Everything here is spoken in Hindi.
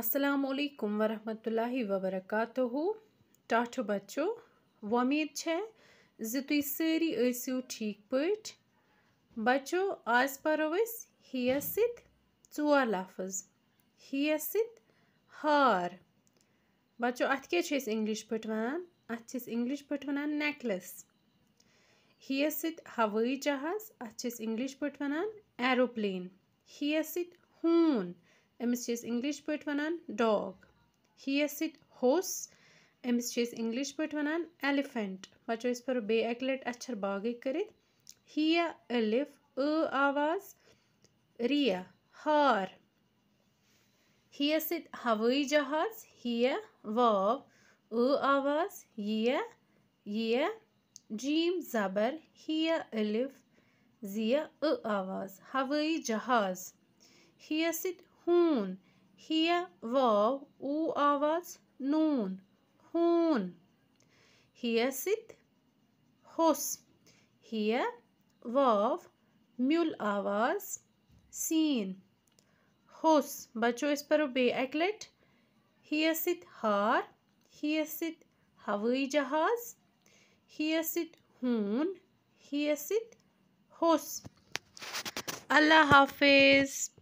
असलकम वरहमतुल्लाहि वबरकातुहु टाठो बच्चो वमीद है जो तुम सारी ऐसो ठीक पट बच्चो आज पो हियस सोर लफज हियस हार बच्चो अत क्या इंग्लिश पट वन अत इंग्लिश पे वन नेकलस हियस हवाई जहाज अत इंग्लिश पे वन एरोप्लेन हियस हून أمِس چھِ أسۍ اِنٛگلِش پٲٹھۍ وَنان ڈاگ ہِیَس سۭتۍ ہوٚس أمِس چھِ أسۍ اِنٛگلِش پٲٹھۍ وَنان ایٚلِفٮ۪نٛٹ بَچو أسۍ پَرو بیٚیہِ اَکہِ لَٹہِ اَتھ چھَر باغٕے کٔرِتھ ہِیَہ ألِف ٲ آواز رِیَہ ہار ہِیَس سۭتۍ ہوٲیی جہاز ہِیَہ واو ٲ آواز یِیَہ یِیَہ جیٖم زَبر ہِیَہ ألِف زِیَہ ٲ آواز ہوٲیی جہاز Hier zit hoen. Hier वाव ऊ आवाज नून हून Hier zit hos. Hier वाव म्यूल आवाज सीन होस बच्चों इस पर बे एक्लेट हियसित हार हियसित हवाई जहाज हियसित हून हियसित होस अल्लाह हाफिज़